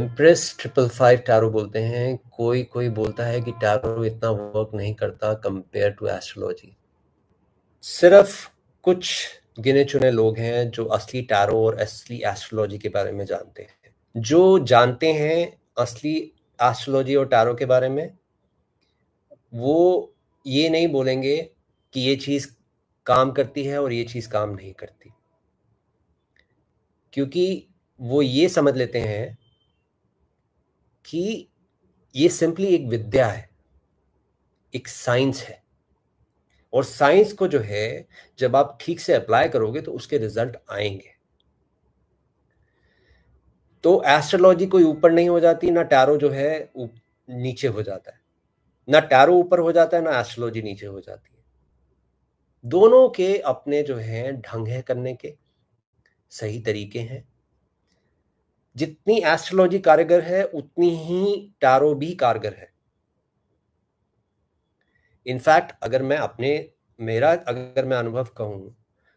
impress triple five tarot बोलते हैं कोई कोई बोलता है कि टारो इतना वर्क नहीं करता कंपेयर टू एस्ट्रोलॉजी सिर्फ कुछ गिने चुने लोग हैं जो असली टारो और असली एस्ट्रोलॉजी के बारे में जानते हैं जो जानते हैं असली एस्ट्रोलॉजी और टारो के बारे में वो ये नहीं बोलेंगे कि ये चीज़ काम करती है और ये चीज़ काम नहीं करती क्योंकि वो ये समझ लेते हैं कि ये सिंपली एक विद्या है एक साइंस है और साइंस को जो है जब आप ठीक से अप्लाई करोगे तो उसके रिजल्ट आएंगे तो एस्ट्रोलॉजी कोई ऊपर नहीं हो जाती ना टैरो जो है नीचे हो जाता है ना टैरो ऊपर हो जाता है ना एस्ट्रोलॉजी नीचे हो जाती है दोनों के अपने जो है ढंग है करने के सही तरीके हैं जितनी एस्ट्रोलॉजी कारगर है उतनी ही टैरो भी कारगर है इनफैक्ट अगर मैं अपने मेरा अगर मैं अनुभव कहूँ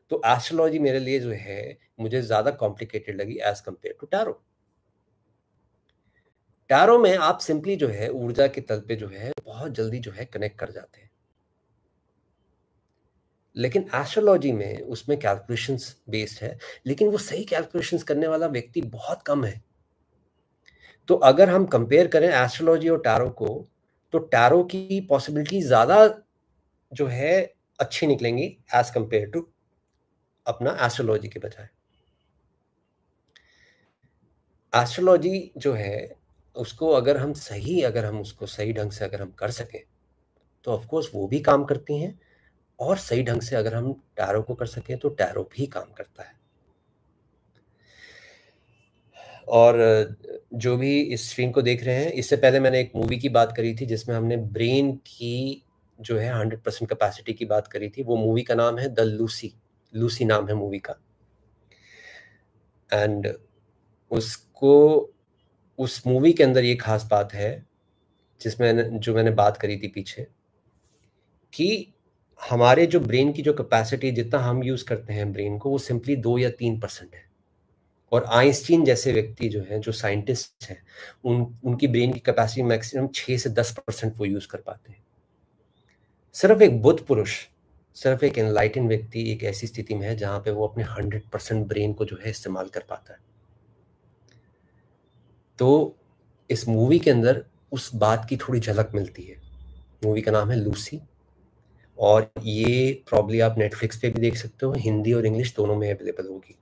तो एस्ट्रोलॉजी मेरे लिए जो है मुझे ज़्यादा कॉम्प्लिकेटेड लगी as compare to tarot tarot में आप सिंपली जो है ऊर्जा के तल पे जो है बहुत जल्दी जो है कनेक्ट कर जाते हैं लेकिन एस्ट्रोलॉजी में उसमें कैलकुलेशंस बेस्ड है लेकिन वो सही कैलकुलेशंस करने वाला व्यक्ति बहुत कम है तो अगर हम कंपेयर करें एस्ट्रोलॉजी और टैरो को तो टैरो की पॉसिबिलिटी ज़्यादा जो है अच्छी निकलेंगी एज कंपेयर टू अपना एस्ट्रोलॉजी के बजाय एस्ट्रोलॉजी जो है उसको अगर हम सही अगर हम उसको सही ढंग से अगर हम कर सकें तो ऑफकोर्स वो भी काम करती हैं और सही ढंग से अगर हम टैरो को कर सकें तो टैरो भी काम करता है और जो भी इस स्ट्रीम को देख रहे हैं इससे पहले मैंने एक मूवी की बात करी थी जिसमें हमने ब्रेन की जो है हंड्रेड परसेंट कैपेसिटी की बात करी थी वो मूवी का नाम है द लूसी लूसी नाम है मूवी का एंड उसको उस मूवी के अंदर ये खास बात है जिसमें जो मैंने बात करी थी पीछे कि हमारे जो ब्रेन की जो कैपेसिटी जितना हम यूज़ करते हैं ब्रेन को वो सिंपली दो या तीन परसेंट है और आइंस्टीन जैसे व्यक्ति जो हैं जो साइंटिस्ट हैं उन उनकी ब्रेन की कैपेसिटी मैक्सिमम छः से दस परसेंट वो यूज़ कर पाते हैं सिर्फ एक बुद्ध पुरुष सिर्फ एक एनलाइटन व्यक्ति एक ऐसी स्थिति में है जहाँ पे वो अपने हंड्रेड परसेंट ब्रेन को जो है इस्तेमाल कर पाता है तो इस मूवी के अंदर उस बात की थोड़ी झलक मिलती है मूवी का नाम है लूसी और ये प्रॉब्ली आप नेटफ्लिक्स पे भी देख सकते हो हिंदी और इंग्लिश दोनों में अवेलेबल होगी